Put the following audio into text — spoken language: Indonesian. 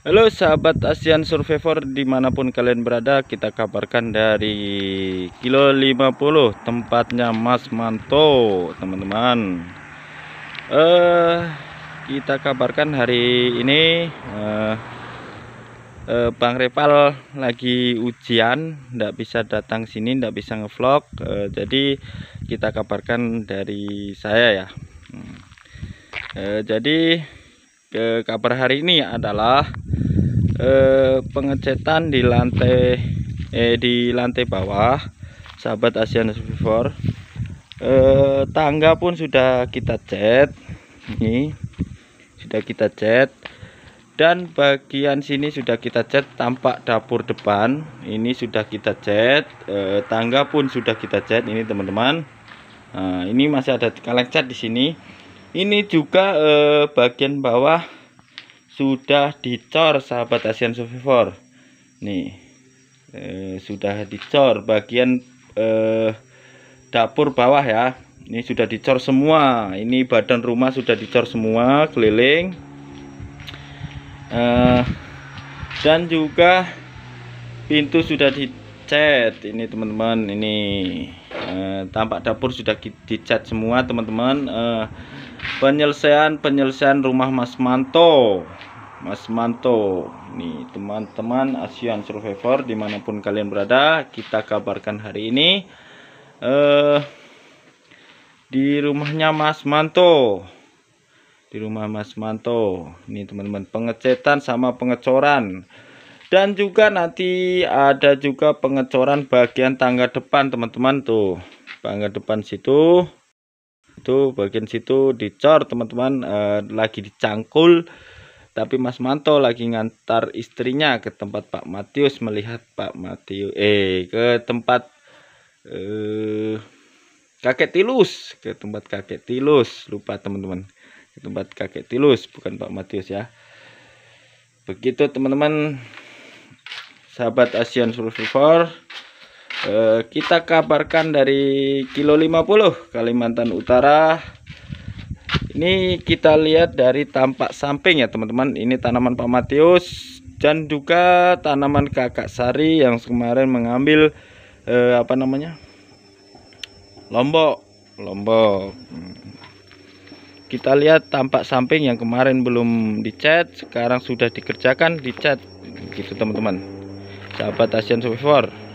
Halo sahabat Asian Survivor dimanapun kalian berada kita kabarkan dari kilo 50 tempatnya Mas Manto teman-teman eh uh, kita kabarkan hari ini uh, uh, Bang Repal lagi ujian ndak bisa datang sini ndak bisa ngevlog uh, jadi kita kabarkan dari saya ya uh, jadi ke kabar hari ini adalah eh, pengecetan di lantai eh di lantai bawah sahabat Asian Survivor eh, tangga pun sudah kita cat ini sudah kita cat dan bagian sini sudah kita cat tampak dapur depan ini sudah kita cat eh, tangga pun sudah kita cat ini teman-teman nah, ini masih ada kaleng cat di sini ini juga eh, bagian bawah sudah dicor sahabat Asian Survivor nih eh, sudah dicor bagian eh, dapur bawah ya ini sudah dicor semua ini badan rumah sudah dicor semua keliling eh, dan juga pintu sudah dicat ini teman-teman ini eh, tampak dapur sudah dicat semua teman-teman eh, penyelesaian penyelesaian rumah Mas Manto Mas Manto nih teman-teman ASEAN Survivor dimanapun kalian berada kita kabarkan hari ini eh, di rumahnya Mas Manto di rumah Mas Manto nih teman-teman pengecetan sama pengecoran dan juga nanti ada juga pengecoran bagian tangga depan teman-teman tuh tangga depan situ itu bagian situ dicor teman-teman eh, lagi dicangkul tapi Mas Manto lagi ngantar istrinya ke tempat Pak Matius melihat Pak Matius eh ke tempat eh kakek Tilus, ke tempat kakek Tilus. Lupa teman-teman. Ke tempat kakek Tilus, bukan Pak Matius ya. Begitu teman-teman sahabat Asian Survivor eh, kita kabarkan dari kilo 50 Kalimantan Utara ini kita lihat dari tampak samping ya teman-teman. Ini tanaman Pak Matius dan juga tanaman kakak sari yang kemarin mengambil eh, apa namanya? Lombok, Lombok. Hmm. Kita lihat tampak samping yang kemarin belum dicat, sekarang sudah dikerjakan dicat gitu teman-teman. Sahabat Asian Survivor.